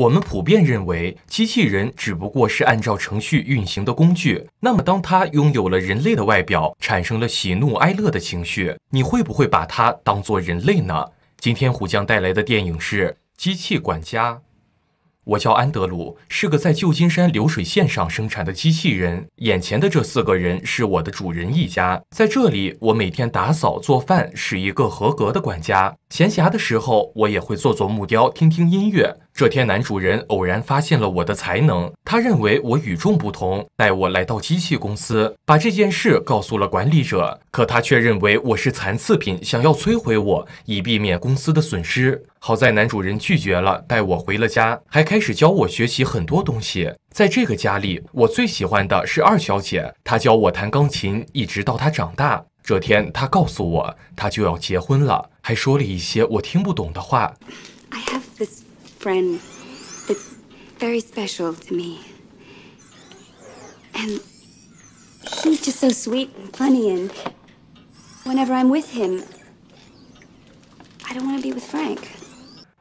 我们普遍认为，机器人只不过是按照程序运行的工具。那么，当它拥有了人类的外表，产生了喜怒哀乐的情绪，你会不会把它当作人类呢？今天虎将带来的电影是《机器管家》。我叫安德鲁，是个在旧金山流水线上生产的机器人。眼前的这四个人是我的主人一家。在这里，我每天打扫、做饭，是一个合格的管家。闲暇的时候，我也会做做木雕，听听音乐。这天，男主人偶然发现了我的才能，他认为我与众不同，带我来到机器公司，把这件事告诉了管理者。可他却认为我是残次品，想要摧毁我，以避免公司的损失。好在男主人拒绝了，带我回了家，还开始教我学习很多东西。在这个家里，我最喜欢的是二小姐，她教我弹钢琴，一直到她长大。这天，她告诉我，她就要结婚了。还说了一些我听不懂的话。I have this friend that's very special to me, and he's just so sweet and funny. And whenever I'm with him, I don't want to be with Frank.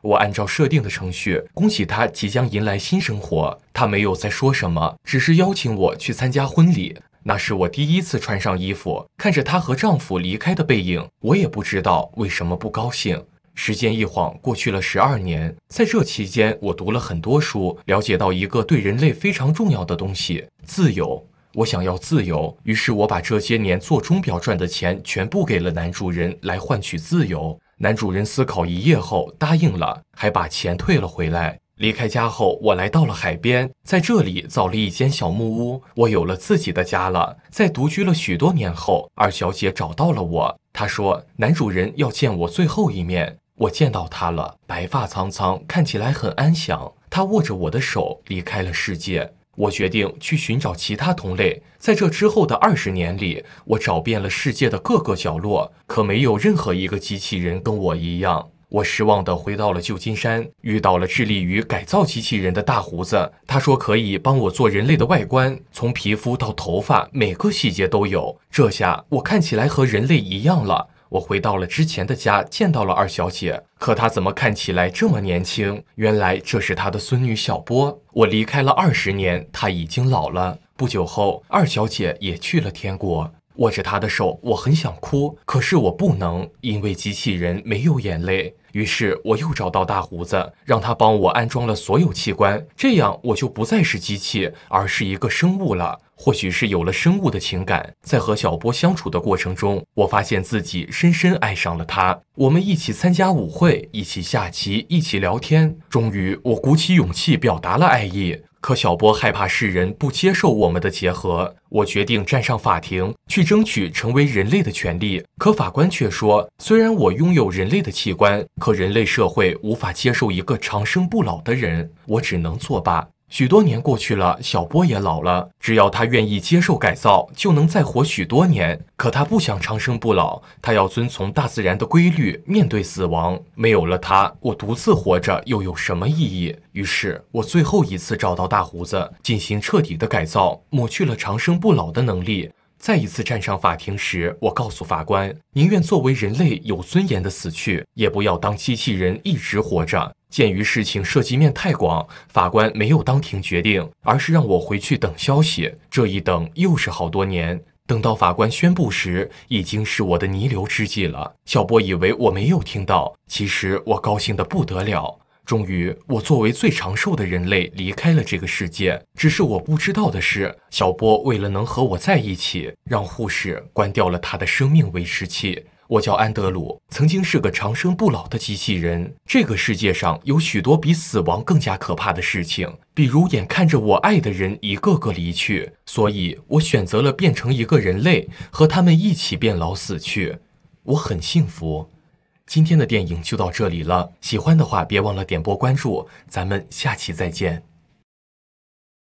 我按照设定的程序，恭喜他即将迎来新生活。他没有再说什么，只是邀请我去参加婚礼。那是我第一次穿上衣服，看着她和丈夫离开的背影，我也不知道为什么不高兴。时间一晃过去了十二年，在这期间，我读了很多书，了解到一个对人类非常重要的东西——自由。我想要自由，于是我把这些年做钟表赚的钱全部给了男主人，来换取自由。男主人思考一夜后答应了，还把钱退了回来。离开家后，我来到了海边，在这里造了一间小木屋，我有了自己的家了。在独居了许多年后，二小姐找到了我，她说：“男主人要见我最后一面。”我见到他了，白发苍苍，看起来很安详。他握着我的手，离开了世界。我决定去寻找其他同类。在这之后的二十年里，我找遍了世界的各个角落，可没有任何一个机器人跟我一样。我失望地回到了旧金山，遇到了致力于改造机器人的大胡子。他说可以帮我做人类的外观，从皮肤到头发，每个细节都有。这下我看起来和人类一样了。我回到了之前的家，见到了二小姐。可她怎么看起来这么年轻？原来这是她的孙女小波。我离开了二十年，她已经老了。不久后，二小姐也去了天国。握着他的手，我很想哭，可是我不能，因为机器人没有眼泪。于是我又找到大胡子，让他帮我安装了所有器官，这样我就不再是机器，而是一个生物了。或许是有了生物的情感，在和小波相处的过程中，我发现自己深深爱上了他。我们一起参加舞会，一起下棋，一起聊天。终于，我鼓起勇气表达了爱意。可小波害怕世人不接受我们的结合，我决定站上法庭去争取成为人类的权利。可法官却说，虽然我拥有人类的器官，可人类社会无法接受一个长生不老的人，我只能作罢。许多年过去了，小波也老了。只要他愿意接受改造，就能再活许多年。可他不想长生不老，他要遵从大自然的规律，面对死亡。没有了他，我独自活着又有什么意义？于是我最后一次找到大胡子，进行彻底的改造，抹去了长生不老的能力。再一次站上法庭时，我告诉法官：宁愿作为人类有尊严的死去，也不要当机器人一直活着。鉴于事情涉及面太广，法官没有当庭决定，而是让我回去等消息。这一等又是好多年，等到法官宣布时，已经是我的弥留之际了。小波以为我没有听到，其实我高兴得不得了。终于，我作为最长寿的人类离开了这个世界。只是我不知道的是，小波为了能和我在一起，让护士关掉了他的生命维持器。我叫安德鲁，曾经是个长生不老的机器人。这个世界上有许多比死亡更加可怕的事情，比如眼看着我爱的人一个个离去。所以我选择了变成一个人类，和他们一起变老死去。我很幸福。今天的电影就到这里了，喜欢的话别忘了点波关注，咱们下期再见。